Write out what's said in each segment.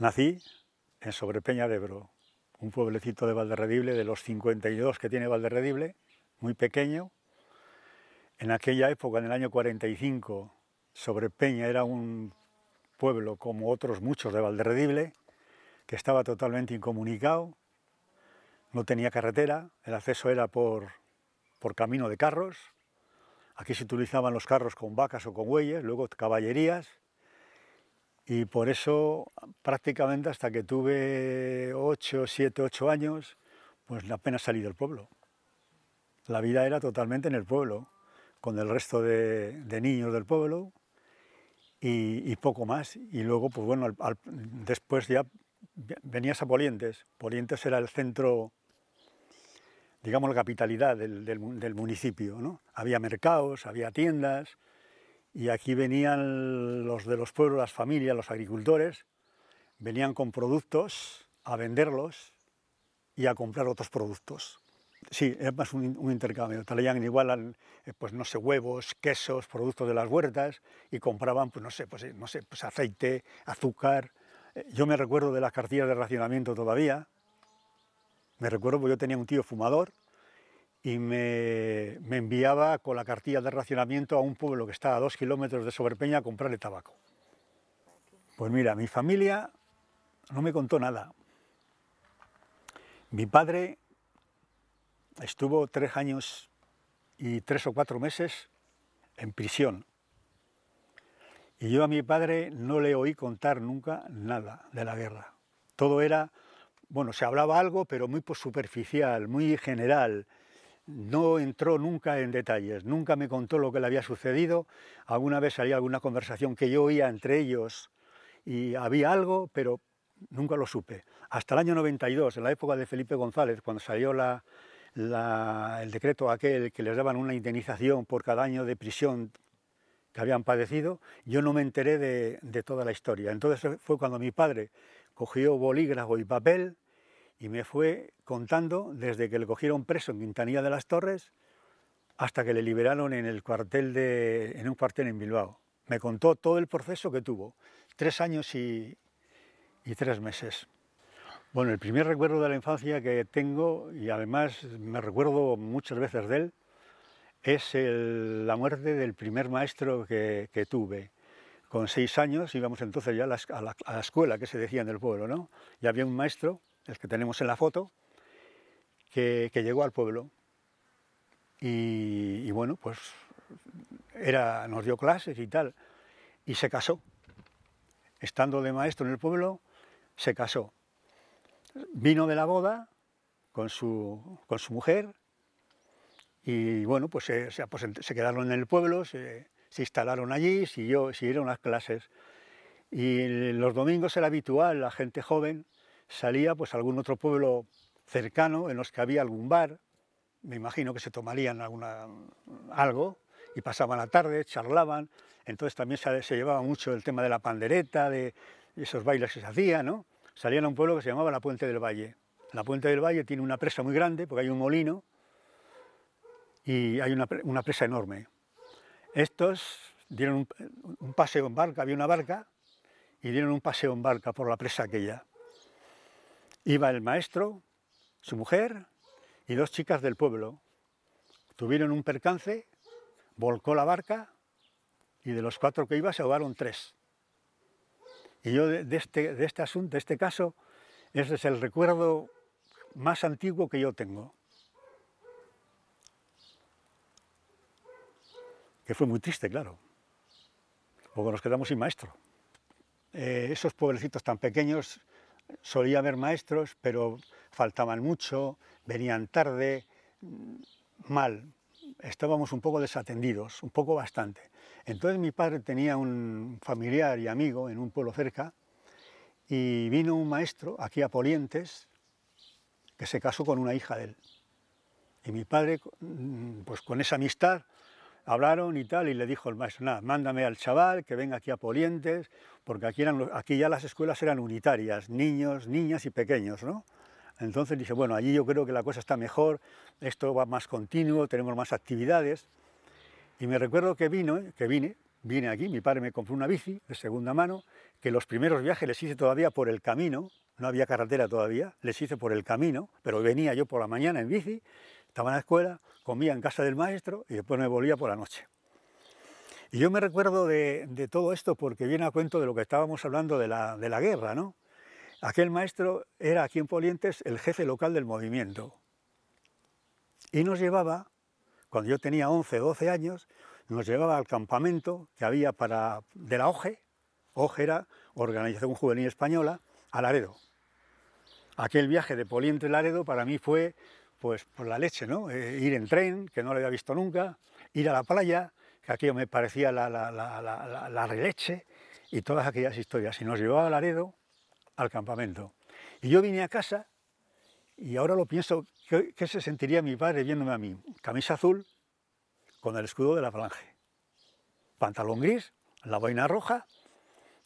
Nací en Sobrepeña de Ebro, un pueblecito de Valderredible, de los 52 que tiene Valderredible, muy pequeño. En aquella época, en el año 45, Sobrepeña era un pueblo como otros muchos de Valderredible, que estaba totalmente incomunicado, no tenía carretera, el acceso era por, camino de carros, aquí se utilizaban los carros con vacas o con bueyes, luego caballerías, y por eso prácticamente hasta que tuve 8, 7, ocho años, pues apenas salí del pueblo. La vida era totalmente en el pueblo, con el resto de, niños del pueblo y, poco más. Y luego, pues bueno, después ya venías a Polientes. Polientes era el centro, digamos, la capitalidad del, del municipio. ¿no? Había mercados, había tiendas, y aquí venían los de los pueblos, las familias, los agricultores, venían con productos a venderlos y a comprar otros productos. Sí, es más un, intercambio. Traían igual, eh, pues no sé, huevos, quesos, productos de las huertas y compraban, pues no sé, pues, eh, no sé, pues aceite, azúcar. Eh, yo me recuerdo de las cartillas de racionamiento todavía. Me recuerdo porque yo tenía un tío fumador y me, enviaba con la cartilla de racionamiento a un pueblo que estaba a dos kilómetros de Soberpeña a comprarle tabaco. Pues mira, mi familia no me contó nada. Mi padre estuvo tres años y tres o cuatro meses en prisión. Y yo a mi padre no le oí contar nunca nada de la guerra. Todo era, bueno, se hablaba algo, pero muy superficial, muy general no entró nunca en detalles, nunca me contó lo que le había sucedido. Alguna vez salía alguna conversación que yo oía entre ellos y había algo, pero nunca lo supe. Hasta el año 92, en la época de Felipe González, cuando salió el decreto aquel que les daban una indemnización por cada año de prisión que habían padecido, yo no me enteré de toda la historia. Entonces fue cuando mi padre cogió bolígrafo y papel y me fue contando desde que le cogieron preso en Quintanilla de las Torres hasta que le liberaron en, el cuartel de, en un cuartel en Bilbao. Me contó todo el proceso que tuvo, tres años y, tres meses. Bueno, el primer recuerdo de la infancia que tengo, y además me recuerdo muchas veces de él, es la muerte del primer maestro que, tuve. Con seis años íbamos entonces ya a la, a la escuela, que se decía en el pueblo, ¿no? Y había un maestro el que tenemos en la foto, que, llegó al pueblo. Y, bueno, pues era, nos dio clases y tal. Y se casó. Estando de maestro en el pueblo, se casó. Vino de la boda con su, con su mujer y bueno, pues se, quedaron en el pueblo, se, instalaron allí, siguió, siguieron las clases. Y los domingos era habitual, la gente joven salía pues a algún otro pueblo cercano en los que había algún bar, me imagino que se tomarían alguna, algo y pasaban la tarde, charlaban, entonces también se, llevaba mucho el tema de la pandereta, de esos bailes que se hacían, ¿no? Salían a un pueblo que se llamaba La Puente del Valle. La Puente del Valle tiene una presa muy grande porque hay un molino y hay una, presa enorme. Estos dieron un paseo en barca, había una barca, y dieron un paseo en barca por la presa aquella. Iba el maestro, su mujer y dos chicas del pueblo. Tuvieron un percance, volcó la barca y de los cuatro que iba se ahogaron tres. Y yo de, este, de este asunto, de este caso, ese es el recuerdo más antiguo que yo tengo. Que fue muy triste, claro, porque nos quedamos sin maestro. Eh, esos pueblecitos tan pequeños solía haber maestros, pero faltaban mucho, venían tarde, mal, estábamos un poco desatendidos, un poco bastante. Entonces mi padre tenía un familiar y amigo en un pueblo cerca y vino un maestro aquí a Polientes que se casó con una hija de él. Y mi padre, mm, pues con esa amistad, hablaron y tal, y le dijo el maestro, nada, mándame al chaval que venga aquí a Polientes, porque aquí, eran aquí ya las escuelas eran unitarias, niños, niñas y pequeños, Entonces dice bueno, allí yo creo que la cosa está mejor, esto va más continuo, tenemos más actividades. Y me recuerdo que vino, que vine, vine aquí, mi padre me compró una bici de segunda mano, que los primeros viajes les hice todavía por el camino, no había carretera todavía, les hice por el camino, pero venía yo por la mañana en bici estaba en la escuela, comía en casa del maestro y después me volvía por la noche. Y yo me recuerdo de, todo esto porque viene a cuento de lo que estábamos hablando de la, guerra, ¿no? Aquel maestro era aquí en Polientes el jefe local del movimiento y nos llevaba, cuando yo tenía 11 o 12 años, nos llevaba al campamento que había para, de la OGE, OGE era Organización Juvenil Española, a Laredo. Aquel viaje de Poliente Laredo para mí fue pues por la leche, ¿no? Eh, ir en tren, que no lo había visto nunca, ir a la playa, que aquello me parecía la, la, la, la releche, y todas aquellas historias. Y nos llevaba al Laredo al campamento. Y yo vine a casa, y ahora lo pienso, ¿qué, se sentiría mi padre viéndome a mí? Camisa azul con el escudo de la falange, pantalón gris, la boina roja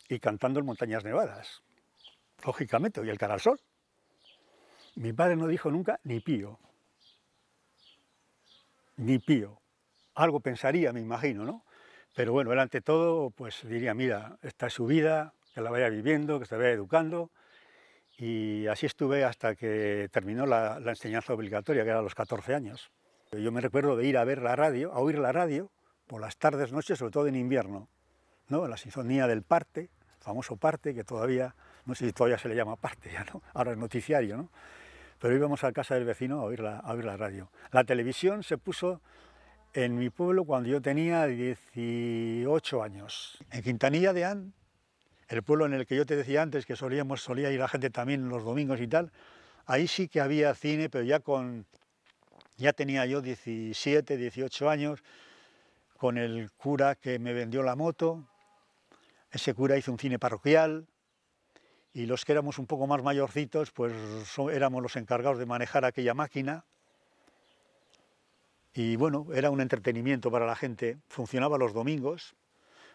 y cantando en montañas nevadas, lógicamente, y el cara al sol. Mi padre no dijo nunca ni pío. Ni pío. Algo pensaría, me imagino, ¿no? Pero bueno, él ante todo pues diría, mira, esta es su vida, que la vaya viviendo, que se vaya educando. Y así estuve hasta que terminó la, enseñanza obligatoria, que era a los 14 años. Yo me recuerdo de ir a ver la radio, a oír la radio, por las tardes, noches, sobre todo en invierno, ¿no? La sinfonía del parte, famoso parte, que todavía, no sé si todavía se le llama parte, ya, ¿no? Ahora es noticiario, ¿no? pero íbamos a casa del vecino a oír la, radio. La televisión se puso en mi pueblo cuando yo tenía 18 años. En Quintanilla de An, el pueblo en el que yo te decía antes que solíamos, solía ir la gente también los domingos y tal, ahí sí que había cine, pero ya con ya tenía yo 17, 18 años, con el cura que me vendió la moto. Ese cura hizo un cine parroquial, y los que éramos un poco más mayorcitos, pues éramos los encargados de manejar aquella máquina. Y bueno, era un entretenimiento para la gente. Funcionaba los domingos,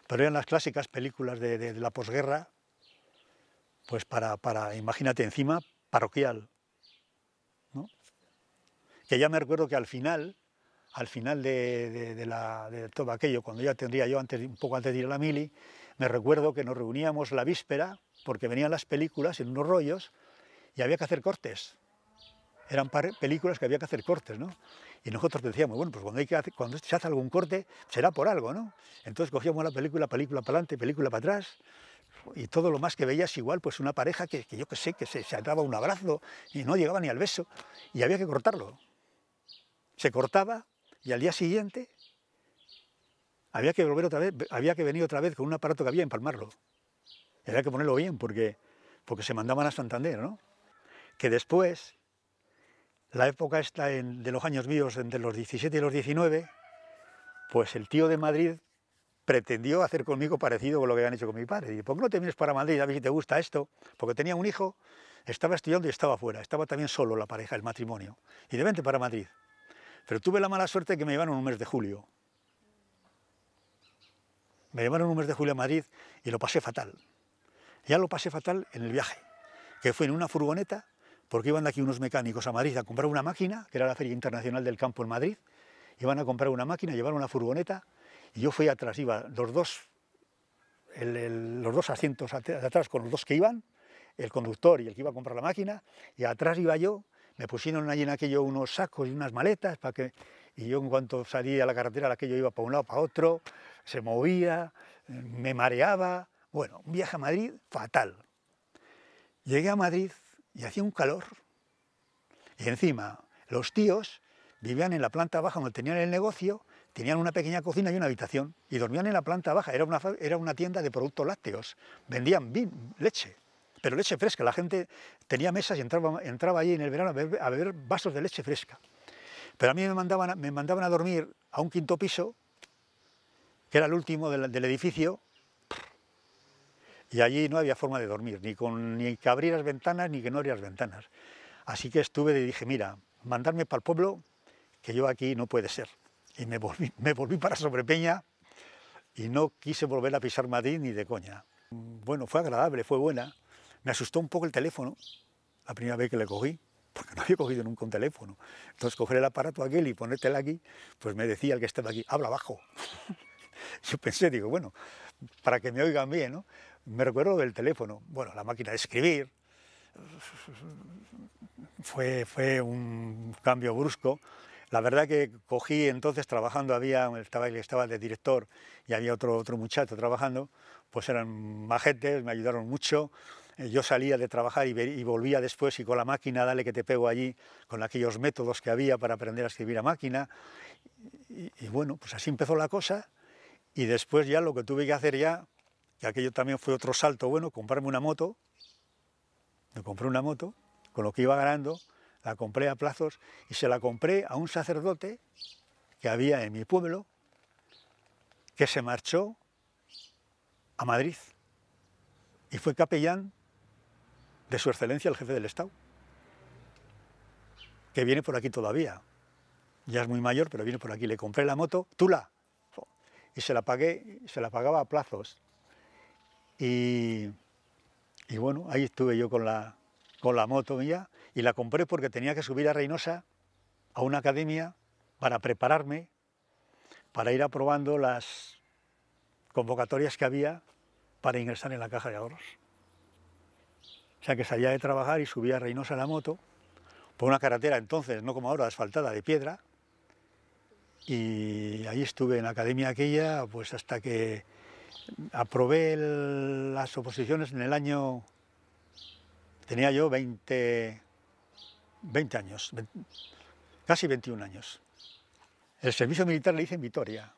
pero eran las clásicas películas de, la posguerra, pues para, imagínate, encima parroquial. Que ya me recuerdo que al final, al final de, todo aquello, cuando ya tendría yo un poco antes de ir a la mili, me recuerdo que nos reuníamos la víspera porque venían las películas en unos rollos y había que hacer cortes. Eran películas que había que hacer cortes, ¿no? Y nosotros decíamos, bueno, pues cuando, cuando se hace algún corte, será por algo, ¿no? Entonces cogíamos la película, película para adelante, película para atrás, y todo lo más que veías igual, pues una pareja que, yo qué sé, que se, se un abrazo y no llegaba ni al beso, y había que cortarlo. Se cortaba y al día siguiente había que volver otra vez, había que venir otra vez con un aparato que había y empalmarlo. Era que ponerlo bien porque, porque se mandaban a Santander, ¿no? Que después, la época está de los años míos, entre los 17 y los 19, pues el tío de Madrid pretendió hacer conmigo parecido con lo que habían hecho con mi padre. Y ¿por qué no te vienes para Madrid a ver si te gusta esto? Porque tenía un hijo, estaba estudiando y estaba fuera. Estaba también solo la pareja, el matrimonio. Y de vente para Madrid. Pero tuve la mala suerte que me llevaron un mes de julio. Me llevaron un mes de julio a Madrid y lo pasé fatal. Ya lo pasé fatal en el viaje, que fue en una furgoneta, porque iban de aquí unos mecánicos a Madrid a comprar una máquina, que era la Feria Internacional del Campo en Madrid, iban a comprar una máquina, llevaron una furgoneta, y yo fui atrás, iba los dos, los dos asientos atrás con los dos que iban, el conductor y el que iba a comprar la máquina, y atrás iba yo, me pusieron allí en aquello unos sacos y unas maletas para que y yo en cuanto salía a la carretera aquello iba para un lado para otro se movía me mareaba bueno, un viaje a Madrid fatal. Llegué a Madrid y hacía un calor. Y encima, los tíos vivían en la planta baja donde tenían el negocio, tenían una pequeña cocina y una habitación, y dormían en la planta baja. Era una, era una tienda de productos lácteos. Vendían leche, pero leche fresca. La gente tenía mesas y entraba, entraba allí en el verano a beber, vasos de leche fresca. Pero a mí me mandaban, me mandaban a dormir a un quinto piso, que era el último del edificio, y allí no había forma de dormir, ni, con, ni que las ventanas ni que no abrir las ventanas. Así que estuve y dije, mira, mandarme para el pueblo, que yo aquí no puede ser. Y me volví, me volví para Sobrepeña y no quise volver a pisar Madrid ni de coña. Bueno, fue agradable, fue buena. Me asustó un poco el teléfono, la primera vez que le cogí, porque no había cogido nunca un teléfono. Entonces, coger el aparato aquel y ponértelo aquí, pues me decía el que estaba aquí, habla abajo. yo pensé, digo, bueno, para que me oigan bien, ¿no? me recuerdo del teléfono, bueno, la máquina de escribir, fue, fue un cambio brusco. La verdad que cogí entonces trabajando, había, estaba, estaba de director y había otro, otro muchacho trabajando, pues eran majetes, me ayudaron mucho. Eh, yo salía de trabajar y, volvía después y con la máquina, dale que te pego allí, con aquellos métodos que había para aprender a escribir a máquina. y bueno, pues así empezó la cosa y después ya lo que tuve que hacer ya que aquello también fue otro salto bueno, comprarme una moto, me compré una moto, con lo que iba ganando, la compré a plazos y se la compré a un sacerdote que había en mi pueblo, que se marchó a Madrid y fue capellán de Su Excelencia el Jefe del Estado, que viene por aquí todavía. Ya es muy mayor, pero viene por aquí. Le compré la moto, Tula, y se la pagué, se la pagaba a plazos y, bueno, ahí estuve yo con la, con la moto mía y la compré porque tenía que subir a Reynosa a una academia para prepararme, para ir aprobando las convocatorias que había para ingresar en la caja de ahorros. O sea que salía de trabajar y subía a Reynosa la moto por una carretera entonces, no como ahora, asfaltada de piedra. Y ahí estuve en la academia aquella pues hasta que aprobé las oposiciones en el año, tenía yo 20, 20 años, casi 21 años. El servicio militar le hice en Vitoria.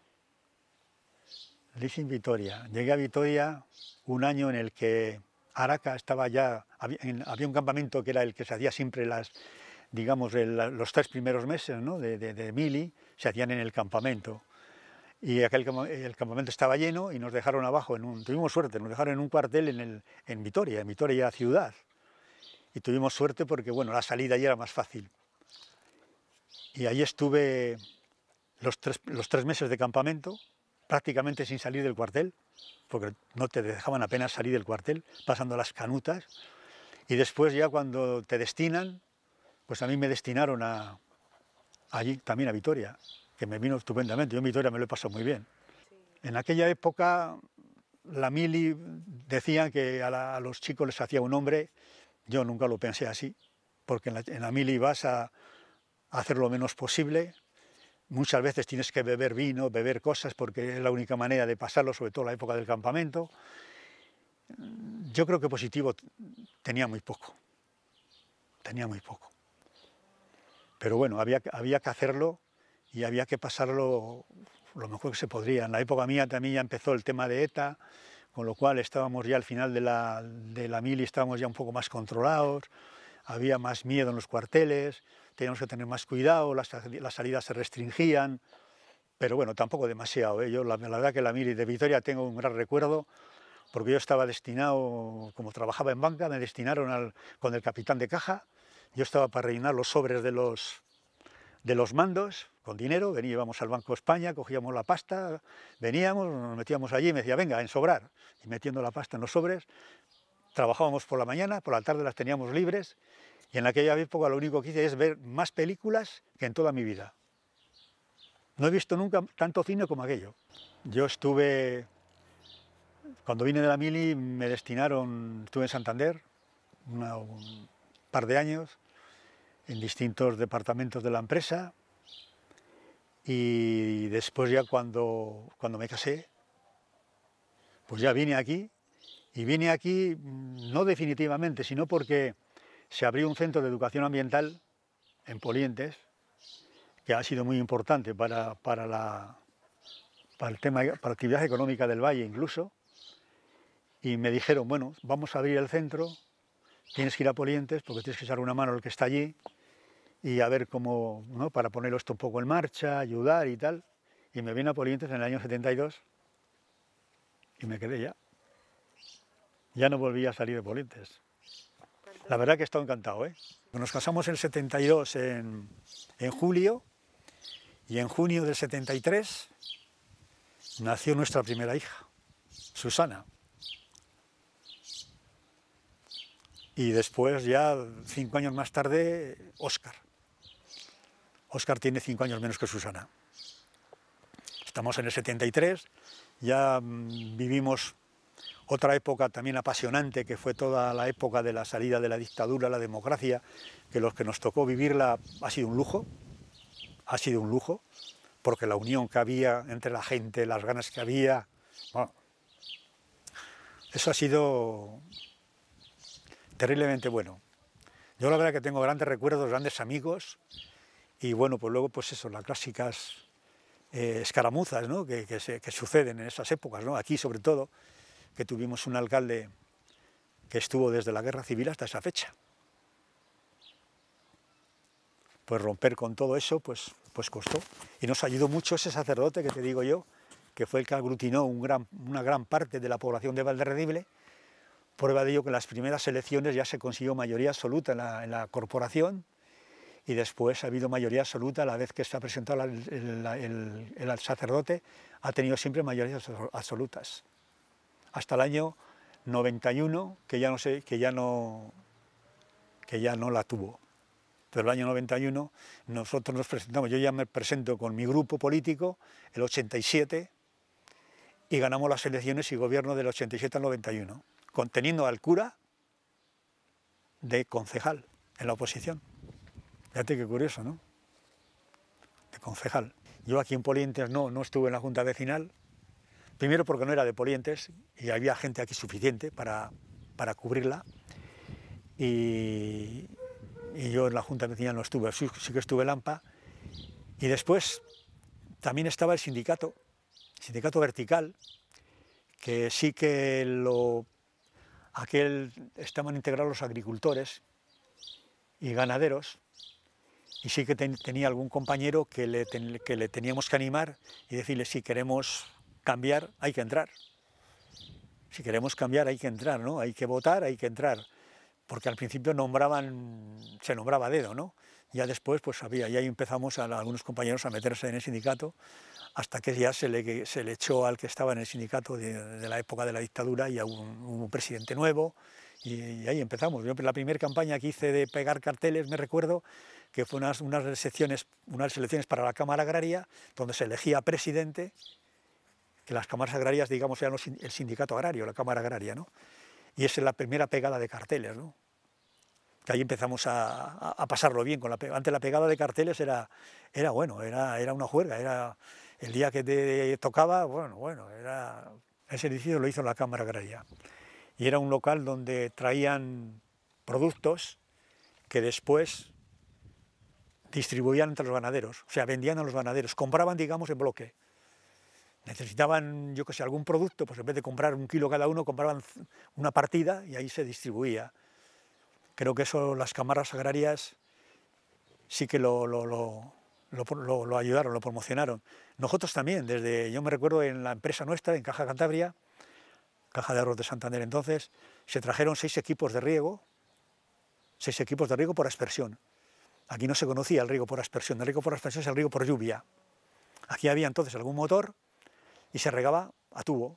hice en Vitoria. Llegué a Vitoria un año en el que Araca estaba ya, había, un campamento que era el que se hacía siempre las, digamos, los tres primeros meses de, de Mili, se hacían en el campamento y aquel, el campamento estaba lleno y nos dejaron abajo, en un, tuvimos suerte, nos dejaron en un cuartel en, el, en Vitoria, en Vitoria ciudad. Y tuvimos suerte porque, bueno, la salida allí era más fácil. Y ahí estuve los tres, los tres meses de campamento, prácticamente sin salir del cuartel, porque no te dejaban apenas salir del cuartel, pasando las canutas. Y después ya cuando te destinan, pues a mí me destinaron a, allí, también a Vitoria, que me vino estupendamente. Yo en historia me lo he pasado muy bien. En aquella época, la mili decían que a, los chicos les hacía un hombre. Yo nunca lo pensé así, porque en la, mili vas a, hacer lo menos posible, Muchas veces tienes que beber vino, beber cosas, porque es la única manera de pasarlo, sobre todo en la época del campamento. Yo creo que positivo tenía muy poco, tenía muy poco. Pero bueno, había, había que hacerlo y había que pasarlo lo mejor que se podría. En la época mía también ya empezó el tema de ETA, con lo cual estábamos ya al final de la, de la mili, estábamos ya un poco más controlados, había más miedo en los cuarteles, teníamos que tener más cuidado, las, salidas se restringían, pero bueno, tampoco demasiado. ¿eh? la, verdad que la mili de Vitoria tengo un gran recuerdo, porque yo estaba destinado, como trabajaba en banca, me destinaron al, con el capitán de caja, yo estaba para rellenar los sobres de los, de los mandos, con dinero, veníamos al Banco España, cogíamos la pasta, veníamos, nos metíamos allí y me decía, venga, en sobrar, y metiendo la pasta en los sobres, trabajábamos por la mañana, por la tarde las teníamos libres, y en aquella época lo único que hice es ver más películas que en toda mi vida. No he visto nunca tanto cine como aquello. Yo estuve, cuando vine de la mili me destinaron, estuve en Santander un par de años, en distintos departamentos de la empresa, y después ya cuando, cuando me casé, pues ya vine aquí. Y vine aquí mm, no definitivamente, sino porque se abrió un centro de educación ambiental en Polientes, que ha sido muy importante para, para, la, el tema, para la actividad económica del valle incluso. Y me dijeron, bueno, vamos a abrir el centro, tienes que ir a Polientes porque tienes que echar una mano al que está allí y a ver cómo, para ponerlo esto un poco en marcha, ayudar y tal. Y me vine a Polientes en el año 72 y me quedé ya. Ya no volví a salir de Polientes. La verdad que he estado encantado. ¿eh? Nos casamos en el 72 en, en julio y en junio del 73 nació nuestra primera hija, Susana. Y después, ya cinco años más tarde, Óscar. Oscar tiene cinco años menos que Susana. Estamos en el 73, ya mm, vivimos otra época también apasionante, que fue toda la época de la salida de la dictadura a la democracia, que los que nos tocó vivirla ha sido un lujo, ha sido un lujo, porque la unión que había entre la gente, las ganas que había, eso ha sido terriblemente bueno. Yo la verdad que tengo grandes recuerdos, grandes amigos, y bueno, pues luego, pues eso, las clásicas eh, escaramuzas que, suceden en esas épocas, aquí sobre todo, que tuvimos un alcalde que estuvo desde la guerra civil hasta esa fecha. Pues romper con todo eso, pues, pues costó. Y nos ayudó mucho ese sacerdote que te digo yo, que fue el que aglutinó una gran parte de la población de Valderredible, prueba de ello que en las primeras elecciones ya se consiguió mayoría absoluta en la corporación, y después ha habido mayoría absoluta, a la vez que se ha presentado el, sacerdote, ha tenido siempre mayorías absolutas. Hasta el año 91, que ya no, sé, que ya no, que ya no la tuvo. Pero el año 91 nosotros nos presentamos, yo ya me presento con mi grupo político, el 87, y ganamos las elecciones y gobierno del 87 al 91, conteniendo al cura de concejal en la oposición. Fíjate qué curioso, ¿no? De concejal. Yo aquí en Polientes no, no estuve en la Junta Vecinal, primero porque no era de Polientes y había gente aquí suficiente para, para cubrirla, y, yo en la Junta Vecinal no estuve, sí, que estuve en AMPA, y después también estaba el sindicato, sindicato vertical, que sí que lo aquel estaban integrados los agricultores y ganaderos y sí que tenía algún compañero que le, que le teníamos que animar y decirle, si queremos cambiar, hay que entrar. Si queremos cambiar, hay que entrar, ¿no? Hay que votar, hay que entrar. Porque al principio nombraban, se nombraba dedo, ¿no? Ya después, pues había, y ahí empezamos a, algunos compañeros a meterse en el sindicato, hasta que ya se le, se le echó al que estaba en el sindicato de, la época de la dictadura y a un, presidente nuevo, y, ahí empezamos. la primera campaña que hice de pegar carteles, me recuerdo, que fue unas, unas, elecciones, elecciones para la Cámara Agraria, donde se elegía presidente, que las cámaras agrarias, digamos, eran el sindicato agrario, la Cámara Agraria, ¿no? Y esa es la primera pegada de carteles, ¿no? Que ahí empezamos a, pasarlo bien. Con la, antes la pegada de carteles era, era bueno, era, era una juerga, era el día que te tocaba, bueno, bueno, era... Ese edificio lo hizo la Cámara Agraria. Y era un local donde traían productos que después distribuían entre los ganaderos, o sea, vendían a los ganaderos, compraban, digamos, en bloque. Necesitaban, yo que sé, algún producto, pues en vez de comprar un kilo cada uno, compraban una partida y ahí se distribuía. Creo que eso las cámaras agrarias sí que lo, ayudaron, lo promocionaron. Nosotros también, desde, yo me recuerdo en la empresa nuestra, en Caja Cantabria, Caja de Arroz de Santander entonces, se trajeron seis equipos de riego, seis equipos de riego por aspersión. Aquí no se conocía el riego por aspersión, el riego por aspersión es el río por lluvia. Aquí había entonces algún motor y se regaba a tubo.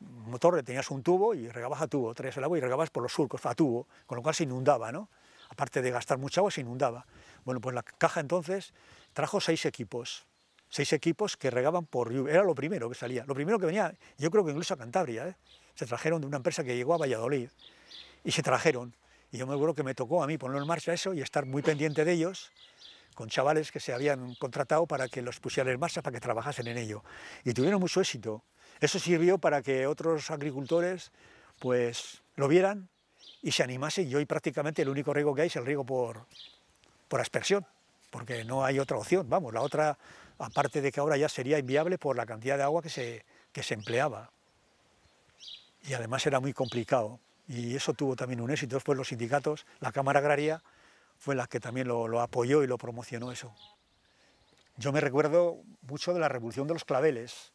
Un motor, tenías un tubo y regabas a tubo, traías el agua y regabas por los surcos, a tubo, con lo cual se inundaba, ¿no? Aparte de gastar mucha agua, se inundaba. Bueno, pues la caja entonces trajo seis equipos, seis equipos que regaban por lluvia. Era lo primero que salía, lo primero que venía, yo creo que incluso a Cantabria, ¿eh? se trajeron de una empresa que llegó a Valladolid y se trajeron y yo me acuerdo que me tocó a mí poner en marcha eso y estar muy pendiente de ellos, con chavales que se habían contratado para que los pusieran en marcha, para que trabajasen en ello. Y tuvieron mucho éxito. Eso sirvió para que otros agricultores pues lo vieran y se animasen. Y hoy prácticamente el único riego que hay es el riego por, aspersión, porque no hay otra opción. Vamos, la otra, aparte de que ahora ya sería inviable por la cantidad de agua que se, que se empleaba. Y además era muy complicado y eso tuvo también un éxito. Después los sindicatos, la Cámara Agraria, fue la que también lo, apoyó y lo promocionó eso. Yo me recuerdo mucho de la Revolución de los Claveles,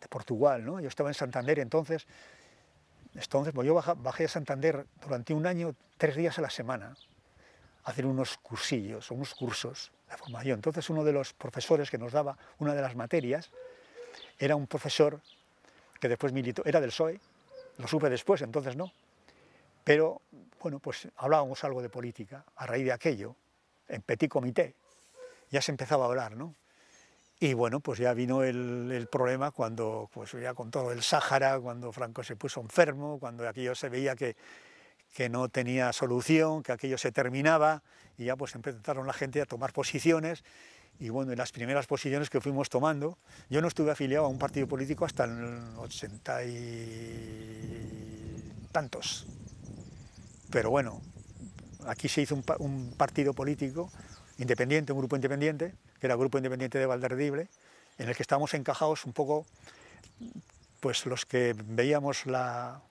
de Portugal, ¿no? Yo estaba en Santander entonces, entonces pues yo bajé a Santander durante un año, tres días a la semana, a hacer unos cursillos, unos cursos de formación. Entonces uno de los profesores que nos daba una de las materias era un profesor que después militó, era del PSOE, lo supe después, entonces no. Pero, bueno, pues hablábamos algo de política a raíz de aquello, en petit comité. Ya se empezaba a hablar, ¿no? Y bueno, pues ya vino el, problema cuando, pues ya con todo el Sáhara, cuando Franco se puso enfermo, cuando aquello se veía que, que no tenía solución, que aquello se terminaba, y ya pues empezaron la gente a tomar posiciones, y bueno, en las primeras posiciones que fuimos tomando, yo no estuve afiliado a un partido político hasta el 80 y tantos. Pero bueno, aquí se hizo un, partido político independiente, un grupo independiente, que era el Grupo Independiente de Valderdible, en el que estábamos encajados un poco, pues los que veíamos la,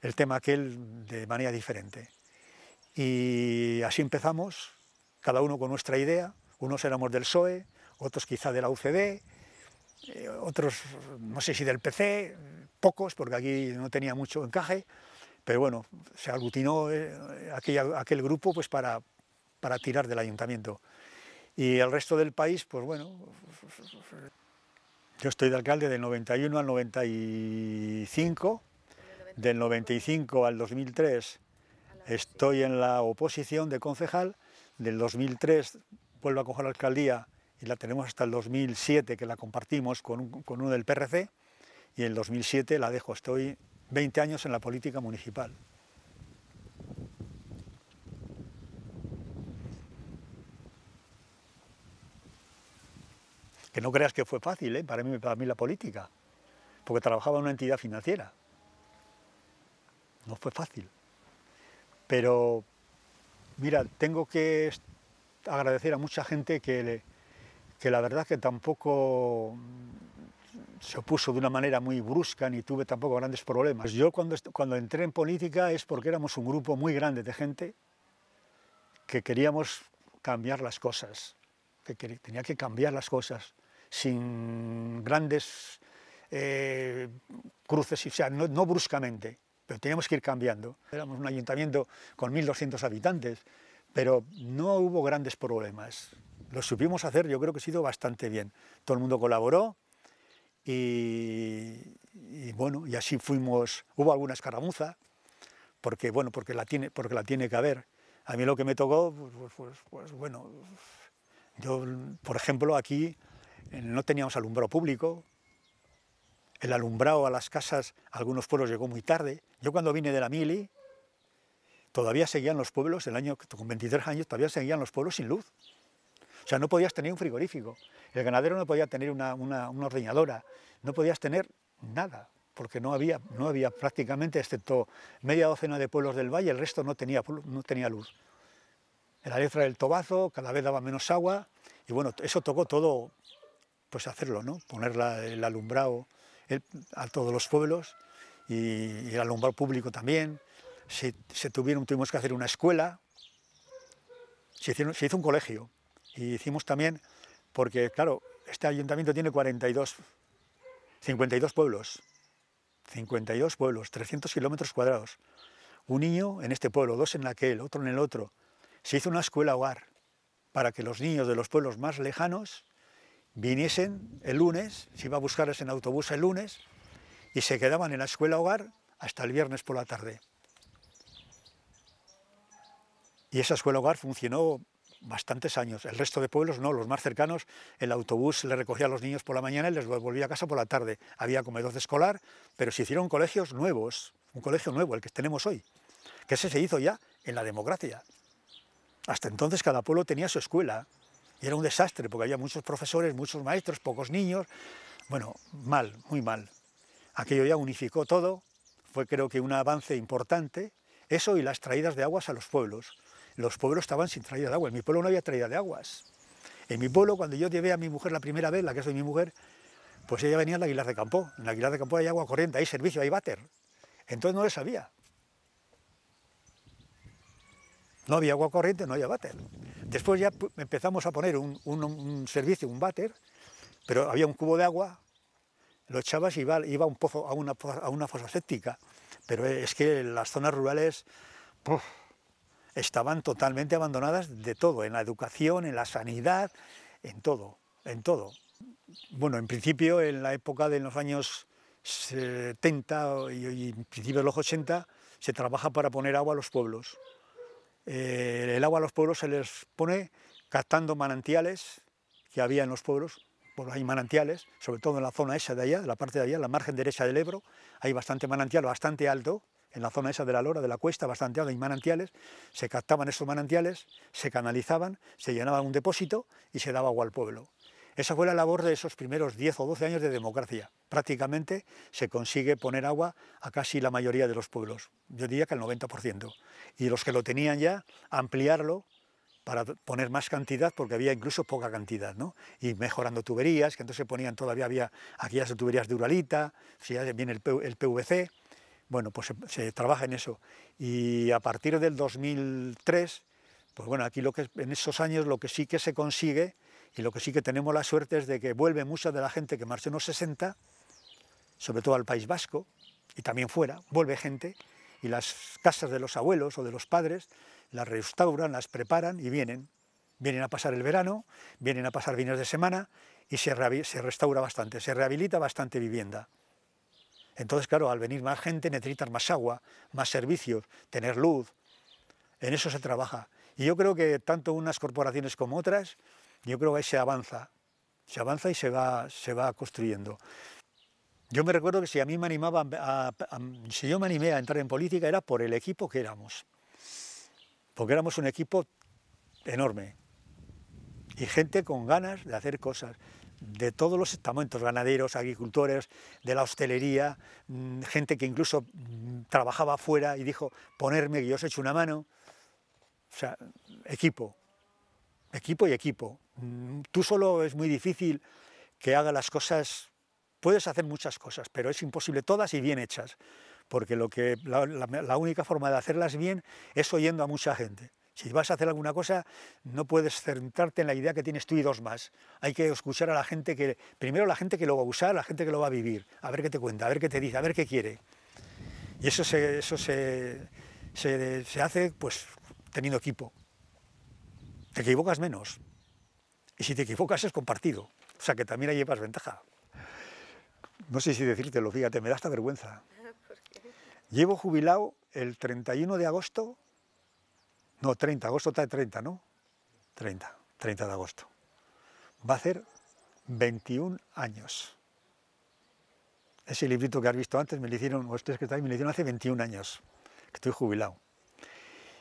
el tema aquel de manera diferente. Y así empezamos, cada uno con nuestra idea, unos éramos del PSOE, otros quizá de la UCD, eh, otros no sé si del PC, pocos, porque aquí no tenía mucho encaje, pero bueno, se aglutinó eh, aquella, aquel grupo pues para, para tirar del ayuntamiento. Y el resto del país, pues bueno, yo estoy de alcalde del 91 al 95, del 95 al 2003 estoy en la oposición de concejal, del 2003 vuelvo a coger la alcaldía y la tenemos hasta el 2007 que la compartimos con, uno del PRC y en el 2007 la dejo. Estoy 20 años en la política municipal. Que no creas que fue fácil ¿eh? para, mí, para mí la política, porque trabajaba en una entidad financiera. No fue fácil. Pero, mira, tengo que agradecer a mucha gente que, que la verdad que tampoco se opuso de una manera muy brusca ni tuve tampoco grandes problemas. Pues yo cuando, cuando entré en política es porque éramos un grupo muy grande de gente que queríamos cambiar las cosas, que tenía que cambiar las cosas sin grandes eh, cruces, o sea, no bruscamente, pero teníamos que ir cambiando. Éramos un ayuntamiento con 1.200 habitantes, pero no hubo grandes problemas. Lo supimos hacer, yo creo que ha sido bastante bien. Todo el mundo colaboró y, bueno, y así fuimos. Hubo alguna escaramuza, porque bueno, porque la tiene, porque la tiene que haber. A mí lo que me tocó, pues, pues, pues, pues bueno, yo, por ejemplo, aquí eh, no teníamos alumbrado público, el alumbrado a las casas, algunos pueblos llegó muy tarde. Yo cuando vine de la mili, todavía seguían los pueblos, el año, con 23 años, todavía seguían los pueblos sin luz. O sea, no podías tener un frigorífico, el ganadero no podía tener una, una, ordeñadora, no podías tener nada, porque no había, no había prácticamente, excepto media docena de pueblos del valle, el resto no tenía, no tenía luz. El la letra del tobazo, cada vez daba menos agua, y bueno, eso tocó todo, pues hacerlo, ¿no? Poner el alumbrado a todos los pueblos, y el alumbrado público también, se, tuvieron, tuvimos que hacer una escuela, se, hizo un colegio y hicimos también, porque claro, este ayuntamiento tiene 42, 52 pueblos, 52 pueblos, 300 kilómetros cuadrados. Un niño en este pueblo, dos en aquel, otro en el otro. Se hizo una escuela hogar para que los niños de los pueblos más lejanos viniesen el lunes, se iba a buscarles en autobús el lunes, y se quedaban en la escuela hogar hasta el viernes por la tarde. Y esa escuela hogar funcionó bastantes años. El resto de pueblos no, los más cercanos, el autobús le recogía a los niños por la mañana y les volvía a casa por la tarde. Había comedor de escolar, pero se hicieron colegios nuevos, un colegio nuevo, el que tenemos hoy, que ese se hizo ya en la democracia. Hasta entonces cada pueblo tenía su escuela y era un desastre porque había muchos profesores, muchos maestros, pocos niños. Bueno, mal, muy mal. Aquello ya unificó todo, fue creo que un avance importante, eso y las traídas de aguas a los pueblos los pueblos estaban sin traída de agua. En mi pueblo no había traída de aguas. En mi pueblo, cuando yo llevé a mi mujer la primera vez, la casa de mi mujer, pues ella venía al la Aguilar de Campo. En la Aguilar de Campo hay agua corriente, hay servicio, hay váter. Entonces no les sabía. No había agua corriente, no había váter. Después ya empezamos a poner un, servicio, un váter, pero había un cubo de agua, lo echabas y iba, a un pozo, a una, a fosa séptica. Pero es que en las zonas rurales estaban totalmente abandonadas de todo, en la educación, en la sanidad, en todo, en todo. Bueno, en principio, en la época de los años 70 y, en principios de los 80, se trabaja para poner agua a los pueblos. Eh, el agua a los pueblos se les pone captando manantiales que había en los pueblos, hay manantiales, sobre todo en la zona esa de allá, la parte de allá, la margen derecha del Ebro, hay bastante manantial, bastante alto, en la zona esa de la lora, de la cuesta, bastante agua y manantiales, se captaban esos manantiales, se canalizaban, se llenaban un depósito y se daba agua al pueblo. Esa fue la labor de esos primeros 10 o 12 años de democracia. Prácticamente se consigue poner agua a casi la mayoría de los pueblos, yo diría que al 90%. Y los que lo tenían ya, ampliarlo para poner más cantidad, porque había incluso poca cantidad, ¿no? Y mejorando tuberías, que entonces se ponían todavía, había aquellas tuberías de Uralita, si ya viene el PVC, bueno, pues se, trabaja en eso. Y a partir del 2003, pues bueno, aquí lo que, en esos años lo que sí que se consigue y lo que sí que tenemos la suerte es de que vuelve mucha de la gente que marchó en los 60, sobre todo al País Vasco y también fuera, vuelve gente y las casas de los abuelos o de los padres las restauran, las preparan y vienen. Vienen a pasar el verano, vienen a pasar fines de semana y se restaura bastante, se rehabilita bastante vivienda. Entonces, claro, al venir más gente necesitas más agua, más servicios, tener luz. En eso se trabaja. Y yo creo que tanto unas corporaciones como otras, yo creo que ahí se avanza. Se avanza y se va, se va construyendo. Yo me recuerdo que si a mí me animaba, si yo me animé a entrar en política era por el equipo que éramos. Porque éramos un equipo enorme. Y gente con ganas de hacer cosas de todos los estamentos, ganaderos, agricultores, de la hostelería, mm, gente que incluso mm, trabajaba afuera y dijo, ponerme que yo os echo una mano. O sea, equipo, equipo y equipo. Mm, tú solo es muy difícil que haga las cosas, puedes hacer muchas cosas, pero es imposible todas y bien hechas, porque lo que, la única forma de hacerlas bien es oyendo a mucha gente. Si vas a hacer alguna cosa, no puedes centrarte en la idea que tienes tú y dos más. Hay que escuchar a la gente que, primero la gente que lo va a usar, la gente que lo va a vivir, a ver qué te cuenta, a ver qué te dice, a ver qué quiere. Y eso se, eso se, hace pues teniendo equipo. Te equivocas menos. Y si te equivocas es compartido. O sea que también ahí llevas ventaja. No sé si decírtelo, fíjate, me da esta vergüenza. Llevo jubilado el 31 de agosto no, 30, agosto está de 30, ¿no? 30, 30 de agosto. Va a hacer 21 años. Ese librito que has visto antes me lo hicieron, o este que está ahí, me lo hicieron hace 21 años, que estoy jubilado.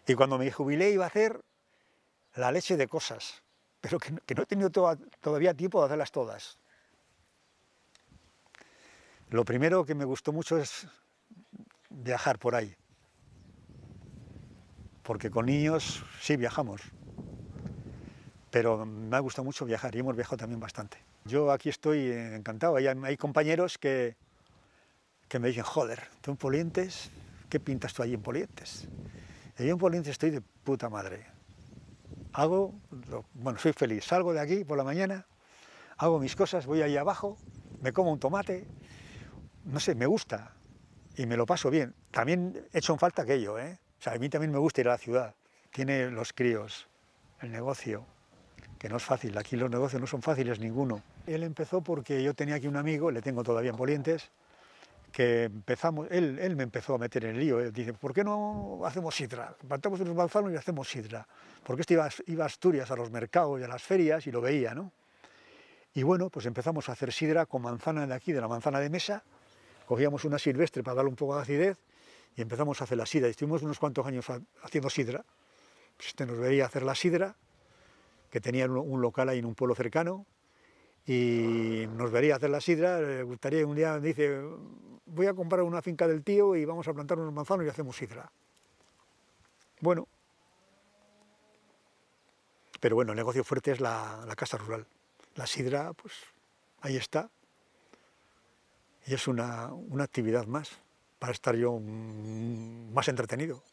Y cuando me jubilé iba a hacer la leche de cosas, pero que, no he tenido todavía tiempo de hacerlas todas. Lo primero que me gustó mucho es viajar por ahí porque con niños sí viajamos, pero me ha gustado mucho viajar y hemos viajado también bastante. Yo aquí estoy encantado, hay, hay compañeros que, que me dicen, joder, tú en Polientes, ¿qué pintas tú allí en Polientes? Y yo en Polientes estoy de puta madre. Hago, bueno, soy feliz, salgo de aquí por la mañana, hago mis cosas, voy ahí abajo, me como un tomate, no sé, me gusta y me lo paso bien. También he hecho en falta aquello, ¿eh? O sea, a mí también me gusta ir a la ciudad. Tiene los críos, el negocio, que no es fácil. Aquí los negocios no son fáciles ninguno. Él empezó porque yo tenía aquí un amigo, le tengo todavía en Polientes, que empezamos, él, me empezó a meter en el lío. Él dice, ¿por qué no hacemos sidra? Plantamos unos manzanos y hacemos sidra. Porque este iba, iba a Asturias a los mercados y a las ferias y lo veía, ¿no? Y bueno, pues empezamos a hacer sidra con manzana de aquí, de la manzana de mesa. Cogíamos una silvestre para darle un poco de acidez y empezamos a hacer la sidra. Estuvimos unos cuantos años haciendo sidra. Pues este nos veía hacer la sidra, que tenía un local ahí en un pueblo cercano, y nos vería hacer la sidra. Le gustaría un día, dice, voy a comprar una finca del tío y vamos a plantar unos manzanos y hacemos sidra. Bueno, pero bueno, el negocio fuerte es la, casa rural. La sidra, pues ahí está. Y es una actividad más para estar yo más entretenido.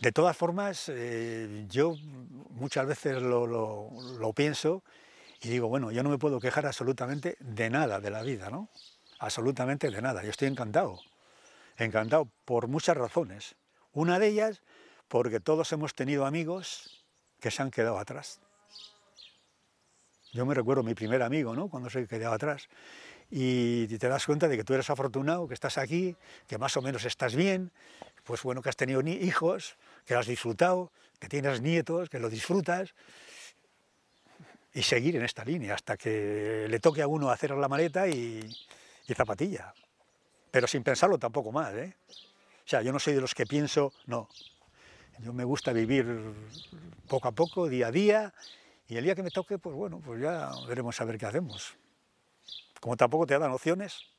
De todas formas, eh, yo muchas veces lo, lo, pienso y digo, bueno, yo no me puedo quejar absolutamente de nada de la vida, ¿no? Absolutamente de nada. Yo estoy encantado, encantado por muchas razones. Una de ellas, porque todos hemos tenido amigos que se han quedado atrás. Yo me recuerdo mi primer amigo, ¿no? Cuando se quedaba atrás y te das cuenta de que tú eres afortunado, que estás aquí, que más o menos estás bien, pues bueno, que has tenido hijos, que has disfrutado, que tienes nietos, que lo disfrutas, y seguir en esta línea hasta que le toque a uno hacer la maleta y, zapatilla, pero sin pensarlo tampoco más, ¿eh? O sea, yo no soy de los que pienso, no, yo me gusta vivir poco a poco, día a día, y el día que me toque, pues bueno, pues ya veremos a ver qué hacemos como tampoco te dan nociones.